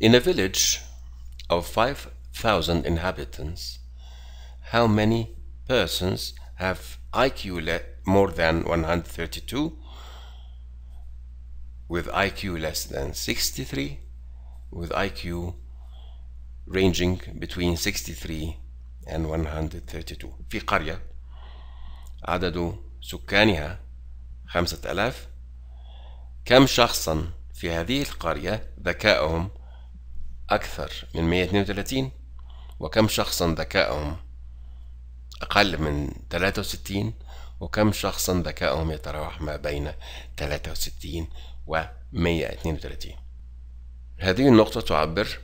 In a village of 5,000 inhabitants, how many persons have IQ more than 132, with IQ less than 63, with IQ ranging between 63 and 132 في قرية عدد سكانها 5000 كم شخصا في هذه القرية ذكائهم أكثر من 132 وكم شخصا ذكائهم أقل من 63 وكم شخصا ذكائهم يتراوح ما بين 63 و 132 هذه النقطة تعبر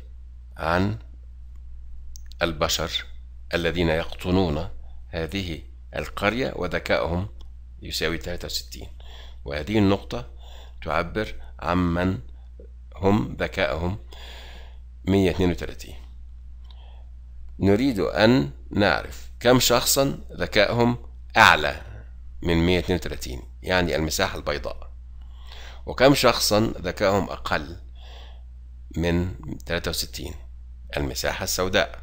عن البشر الذين يقطنون هذه القرية وذكائهم يساوي 63 وهذه النقطة تعبر عمن هم ذكائهم 132 نريد أن نعرف كم شخصا ذكائهم أعلى من 132 يعني المساحة البيضاء وكم شخصا ذكائهم أقل من 63 المساحة السوداء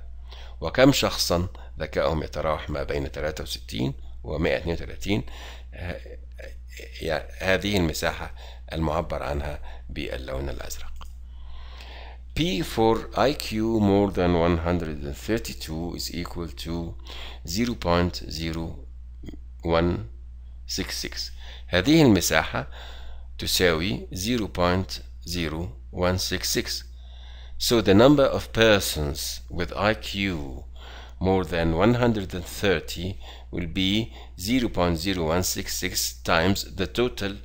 وكم شخصا ذكائهم يتراوح ما بين 63 و 132 هذه المساحة المعبر عنها باللون الأزرق P for IQ more than 132 is equal to 0.0166 هذه المساحة تساوي 0.0166 So the number of persons with IQ more than 130 will be 0.0166 times the total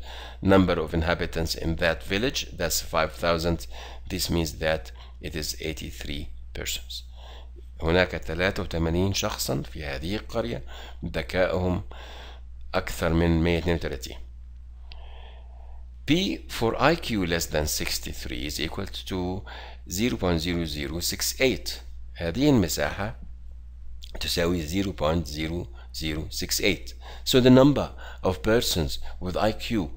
number of inhabitants in that village that's 5000 This means that it is 83 persons. هناك 83 شخصا في هذه القرية ذكائهم أكثر من 132 P for IQ less than 63 is equal to 0.0068 هذه المساحة تساوي 0.0068 So the number of persons with IQ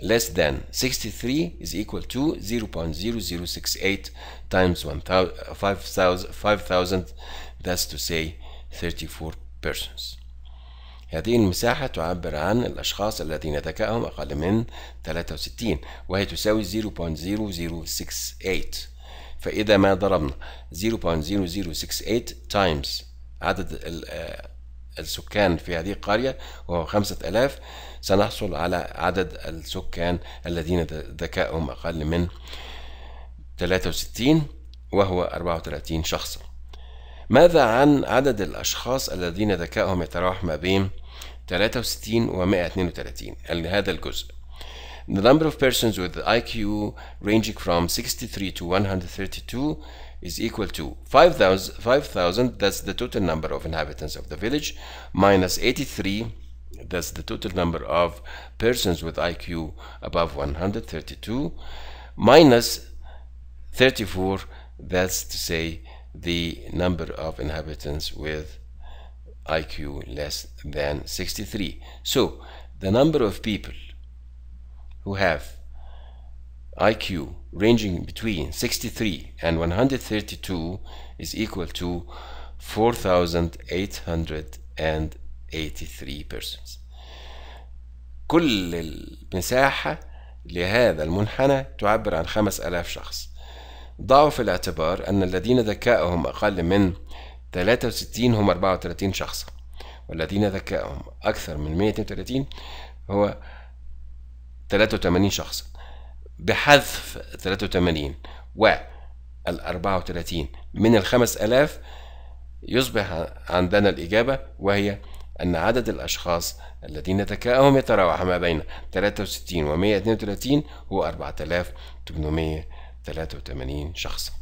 less than 63 is equal to 0.0068 times 5000 uh, that's to say 34 persons هذه المساحة تعبر عن الأشخاص الذين ذكائهم أقل من 63 وهي تساوي 0.0068 فإذا ما ضربنا 0.0068 times عدد آه، السكان في هذه القرية وهو خمسة ألاف سنحصل على عدد السكان الذين ذكائهم أقل من 63 وهو 34 شخصا ماذا عن عدد الأشخاص الذين ذكائهم يتراوح ما بين 63 و 132 يعني هذا الجزء The number of persons with IQ ranging from 63 to 132 is equal to 5,000, that's the total number of inhabitants of the village, minus 83, that's the total number of persons with IQ above 132, minus 34, that's to say the number of inhabitants with IQ less than 63. So the number of people who have IQ ranging between 63 and 132 is equal to 4883 persons كل المساحة لهذا المنحنى تعبر عن 5000 شخص ضعوا في الاعتبار أن الذين ذكاؤهم أقل من 63 هم 34 شخصا والذين ذكاؤهم أكثر من 132 هو 83 شخصا بحذف 83 و 34 من ال 5000 يصبح عندنا الإجابة وهي أن عدد الأشخاص الذين تكاؤهم يتراوح ما بين 63 و 132 هو 4883 شخصاً